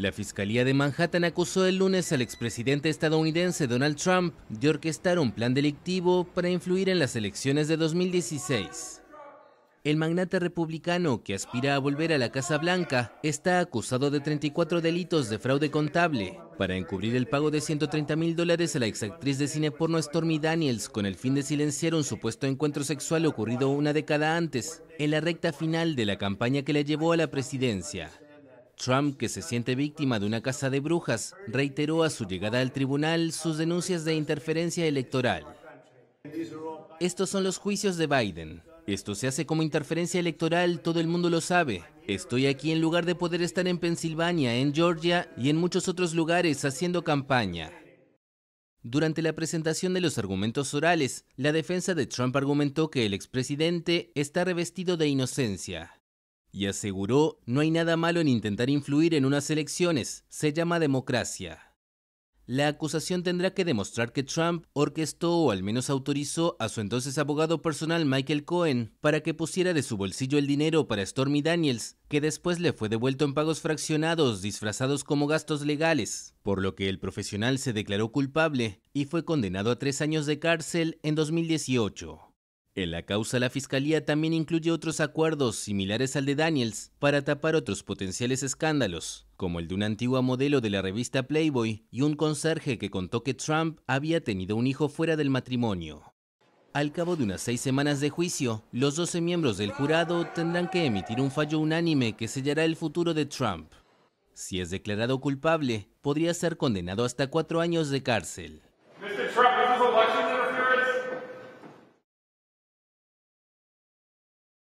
La Fiscalía de Manhattan acusó el lunes al expresidente estadounidense Donald Trump de orquestar un plan delictivo para influir en las elecciones de 2016. El magnate republicano que aspira a volver a la Casa Blanca está acusado de 34 delitos de fraude contable para encubrir el pago de 130 mil dólares a la exactriz de cine porno Stormy Daniels con el fin de silenciar un supuesto encuentro sexual ocurrido una década antes, en la recta final de la campaña que le llevó a la presidencia. Trump, que se siente víctima de una casa de brujas, reiteró a su llegada al tribunal sus denuncias de interferencia electoral. Estos son los juicios de Biden. Esto se hace como interferencia electoral, todo el mundo lo sabe. Estoy aquí en lugar de poder estar en Pensilvania, en Georgia y en muchos otros lugares haciendo campaña. Durante la presentación de los argumentos orales, la defensa de Trump argumentó que el expresidente está revestido de inocencia. Y aseguró, no hay nada malo en intentar influir en unas elecciones, se llama democracia. La acusación tendrá que demostrar que Trump orquestó o al menos autorizó a su entonces abogado personal Michael Cohen para que pusiera de su bolsillo el dinero para Stormy Daniels, que después le fue devuelto en pagos fraccionados disfrazados como gastos legales, por lo que el profesional se declaró culpable y fue condenado a tres años de cárcel en 2018. En la causa, la Fiscalía también incluye otros acuerdos similares al de Daniels para tapar otros potenciales escándalos, como el de una antigua modelo de la revista Playboy y un conserje que contó que Trump había tenido un hijo fuera del matrimonio. Al cabo de unas seis semanas de juicio, los 12 miembros del jurado tendrán que emitir un fallo unánime que sellará el futuro de Trump. Si es declarado culpable, podría ser condenado hasta cuatro años de cárcel.